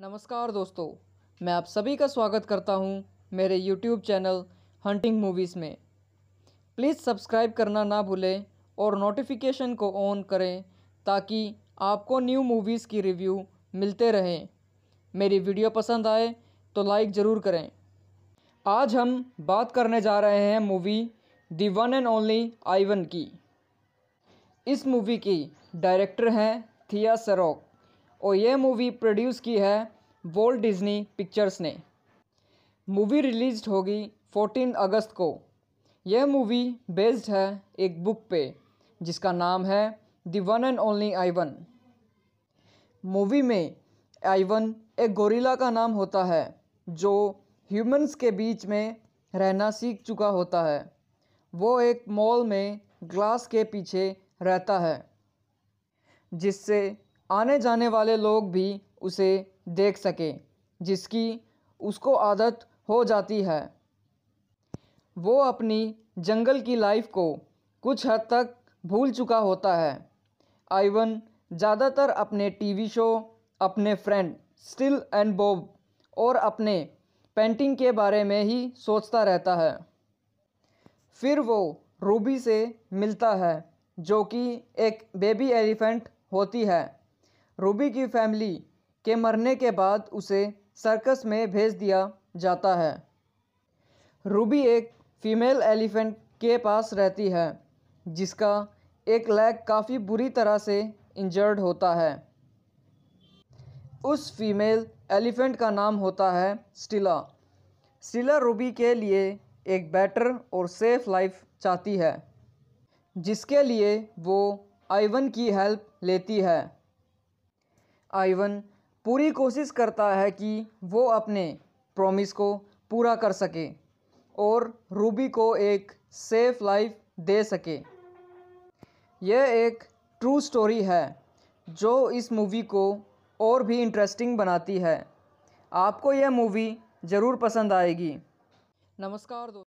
नमस्कार दोस्तों मैं आप सभी का स्वागत करता हूं मेरे YouTube चैनल हंटिंग मूवीज़ में प्लीज़ सब्सक्राइब करना ना भूलें और नोटिफिकेशन को ऑन करें ताकि आपको न्यू मूवीज़ की रिव्यू मिलते रहें मेरी वीडियो पसंद आए तो लाइक ज़रूर करें आज हम बात करने जा रहे हैं movie the one and only Ivan की इस मूवी की डायरेक्टर हैं थिया सरोक और यह मूवी प्रोड्यूस की है वॉल्ट डिज्नी पिक्चर्स ने मूवी रिलीज होगी 14 अगस्त को यह मूवी बेस्ड है एक बुक पे जिसका नाम है the one and only Ivan movie में आईवन एक गोरिल्ला का नाम होता है जो ह्यूमंस के बीच में रहना सीख चुका होता है वो एक मॉल में ग्लास के पीछे रहता है जिससे आने जाने वाले लोग भी उसे देख सकें जिसकी उसको आदत हो जाती है वो अपनी जंगल की लाइफ को कुछ हद तक भूल चुका होता है आइवन ज़्यादातर अपने टीवी शो अपने फ्रेंड स्टिल एंड बॉब और अपने पेंटिंग के बारे में ही सोचता रहता है फिर वो रूबी से मिलता है जो कि एक बेबी एलिफेंट होती है रूबी की फैमिली के मरने के बाद उसे सर्कस में भेज दिया जाता है रूबी एक फीमेल एलिफेंट के पास रहती है जिसका एक लैग काफ़ी बुरी तरह से इंजर्ड होता है उस फीमेल एलिफेंट का नाम होता है स्टिला स्टिला रूबी के लिए एक बेटर और सेफ लाइफ चाहती है जिसके लिए वो आइवन की हेल्प लेती है आइवन पूरी कोशिश करता है कि वो अपने प्रोमिस को पूरा कर सके और रूबी को एक सेफ लाइफ दे सके यह एक ट्रू स्टोरी है जो इस मूवी को और भी इंटरेस्टिंग बनाती है आपको यह मूवी ज़रूर पसंद आएगी नमस्कार दोस्तों